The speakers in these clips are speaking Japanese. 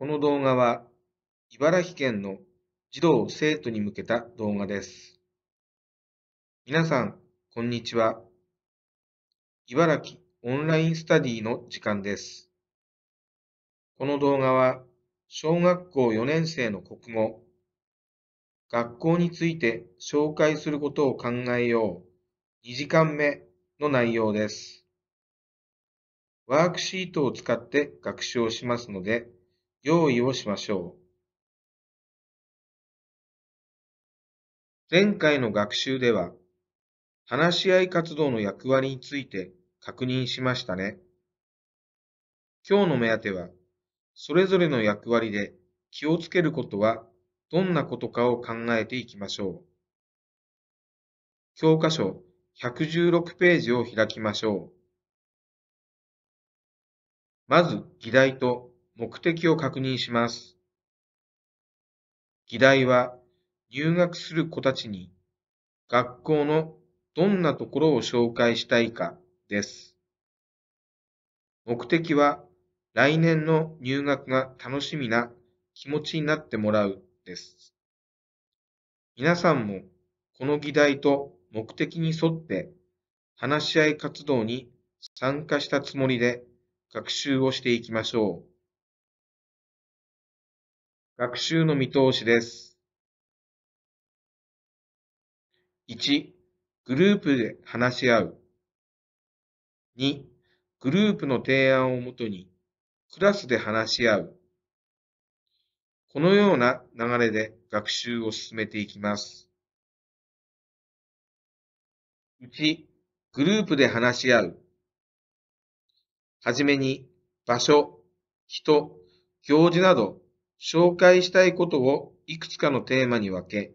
この動画は茨城県の児童生徒に向けた動画です。皆さん、こんにちは。茨城オンラインスタディの時間です。この動画は小学校4年生の国語、学校について紹介することを考えよう2時間目の内容です。ワークシートを使って学習をしますので、用意をしましょう。前回の学習では、話し合い活動の役割について確認しましたね。今日の目当ては、それぞれの役割で気をつけることはどんなことかを考えていきましょう。教科書116ページを開きましょう。まず議題と目的を確認します。議題は入学する子たちに学校のどんなところを紹介したいかです。目的は来年の入学が楽しみな気持ちになってもらうです。皆さんもこの議題と目的に沿って話し合い活動に参加したつもりで学習をしていきましょう。学習の見通しです。1、グループで話し合う。2、グループの提案をもとに、クラスで話し合う。このような流れで学習を進めていきます。1、グループで話し合う。はじめに、場所、人、行事など紹介したいことをいくつかのテーマに分け、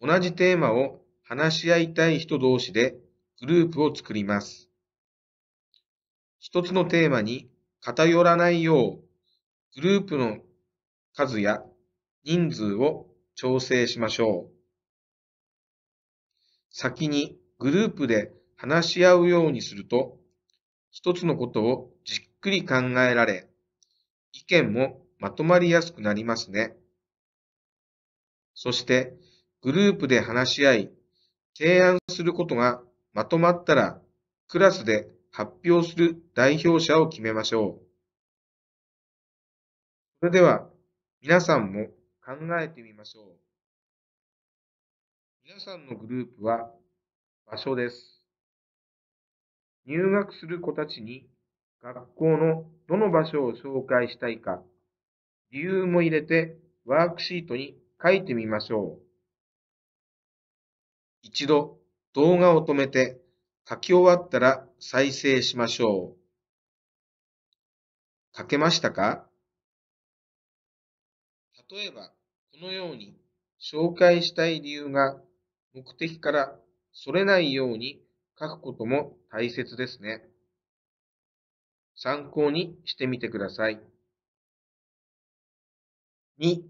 同じテーマを話し合いたい人同士でグループを作ります。一つのテーマに偏らないよう、グループの数や人数を調整しましょう。先にグループで話し合うようにすると、一つのことをじっくり考えられ、意見もまとまりやすくなりますね。そして、グループで話し合い、提案することがまとまったら、クラスで発表する代表者を決めましょう。それでは、皆さんも考えてみましょう。皆さんのグループは、場所です。入学する子たちに学校のどの場所を紹介したいか理由も入れてワークシートに書いてみましょう。一度動画を止めて書き終わったら再生しましょう。書けましたか例えば、このように紹介したい理由が目的からそれないように書くことも大切ですね。参考にしてみてください。2、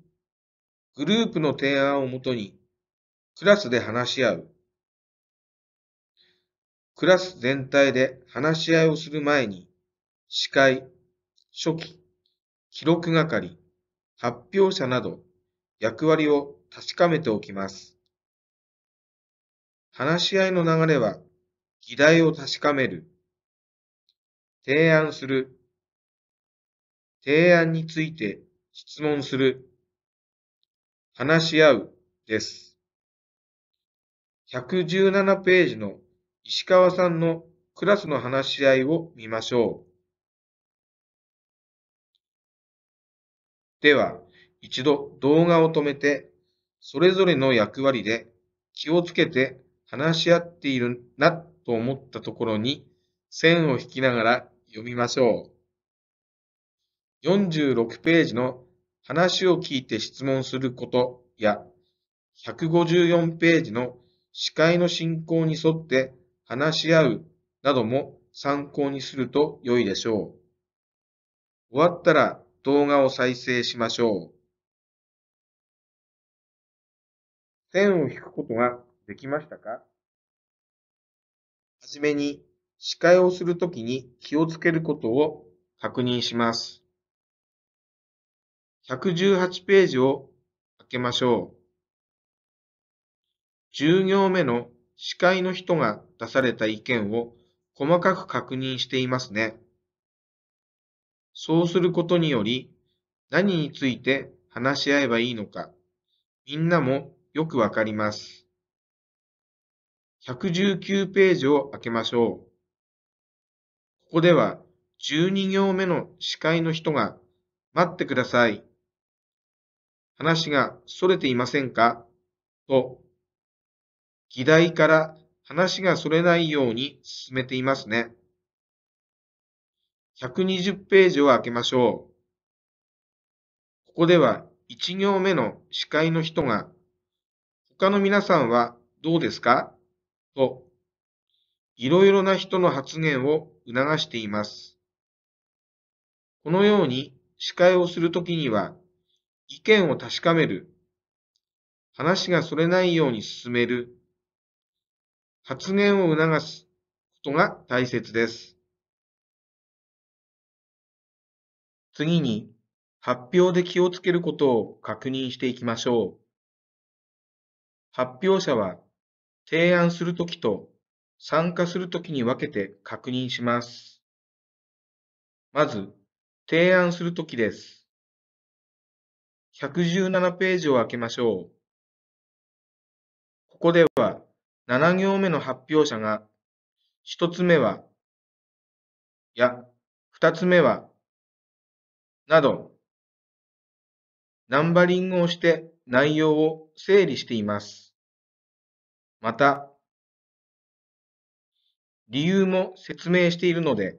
グループの提案をもとに、クラスで話し合う。クラス全体で話し合いをする前に、司会、初期、記録係、発表者など、役割を確かめておきます。話し合いの流れは、議題を確かめる、提案する、提案について質問する、話し合うです。117ページの石川さんのクラスの話し合いを見ましょう。では、一度動画を止めて、それぞれの役割で気をつけて話し合っているなと思ったところに線を引きながら読みましょう。46ページの話を聞いて質問することや、154ページの司会の進行に沿って話し合うなども参考にすると良いでしょう。終わったら動画を再生しましょう。線を引くことができましたかはじめに司会をするときに気をつけることを確認します。118ページを開けましょう。10行目の司会の人が出された意見を細かく確認していますね。そうすることにより、何について話し合えばいいのか、みんなもよくわかります。119ページを開けましょう。ここでは12行目の司会の人が待ってください話が逸れていませんかと、議題から話が逸れないように進めていますね。120ページを開けましょう。ここでは1行目の司会の人が、他の皆さんはどうですかと、いろいろな人の発言を促しています。このように司会をするときには、意見を確かめる、話がそれないように進める、発言を促すことが大切です。次に、発表で気をつけることを確認していきましょう。発表者は提案するときと参加するときに分けて確認します。まず、提案するときです。117ページを開けましょう。ここでは7行目の発表者が、1つ目は、いや、2つ目は、など、ナンバリングをして内容を整理しています。また、理由も説明しているので、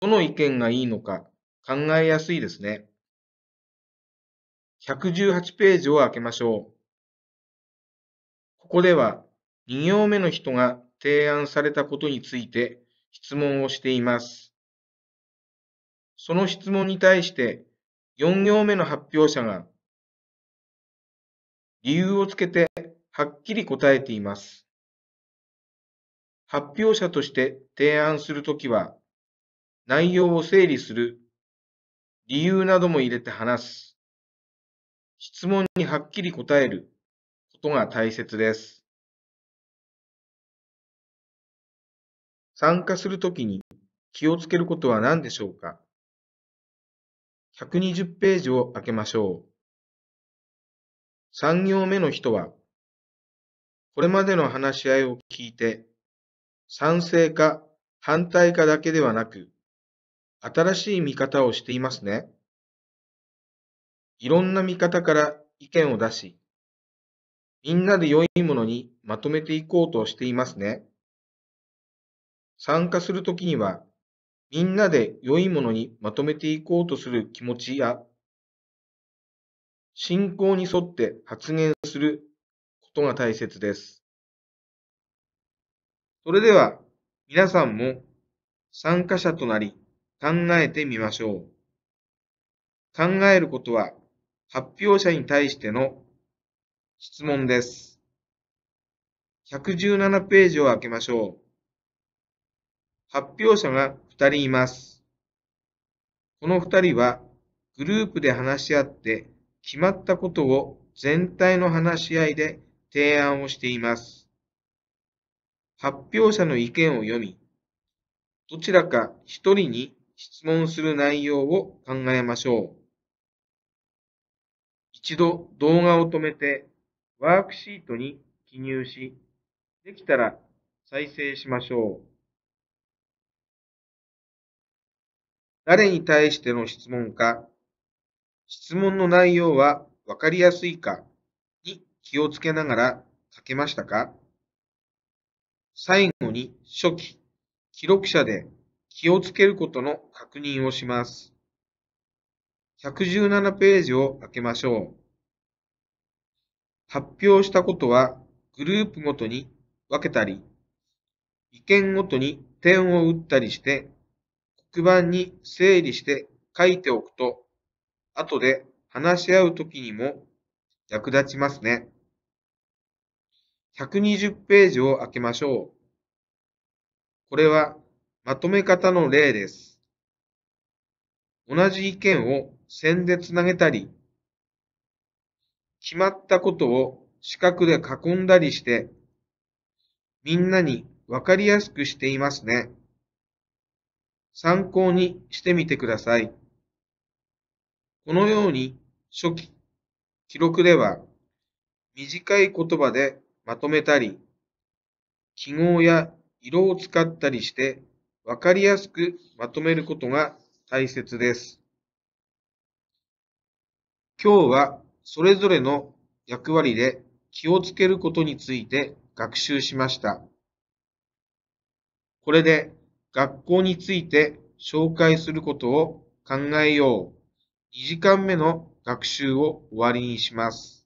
どの意見がいいのか考えやすいですね。118ページを開けましょう。ここでは2行目の人が提案されたことについて質問をしています。その質問に対して4行目の発表者が理由をつけてはっきり答えています。発表者として提案するときは内容を整理する、理由なども入れて話す。質問にはっきり答えることが大切です。参加するときに気をつけることは何でしょうか ?120 ページを開けましょう。3行目の人は、これまでの話し合いを聞いて、賛成か反対かだけではなく、新しい見方をしていますね。いろんな見方から意見を出し、みんなで良いものにまとめていこうとしていますね。参加するときには、みんなで良いものにまとめていこうとする気持ちや、信仰に沿って発言することが大切です。それでは、皆さんも参加者となり考えてみましょう。考えることは発表者に対しての質問です。117ページを開けましょう。発表者が2人います。この2人はグループで話し合って決まったことを全体の話し合いで提案をしています。発表者の意見を読み、どちらか1人に質問する内容を考えましょう。一度動画を止めてワークシートに記入し、できたら再生しましょう。誰に対しての質問か、質問の内容はわかりやすいかに気をつけながら書けましたか最後に初期、記録者で気をつけることの確認をします。117ページを開けましょう。発表したことはグループごとに分けたり、意見ごとに点を打ったりして、黒板に整理して書いておくと、後で話し合うときにも役立ちますね。120ページを開けましょう。これはまとめ方の例です。同じ意見を線でつなげたり、決まったことを四角で囲んだりして、みんなにわかりやすくしていますね。参考にしてみてください。このように初期、記録では短い言葉でまとめたり、記号や色を使ったりしてわかりやすくまとめることが大切です。今日はそれぞれの役割で気をつけることについて学習しました。これで学校について紹介することを考えよう。2時間目の学習を終わりにします。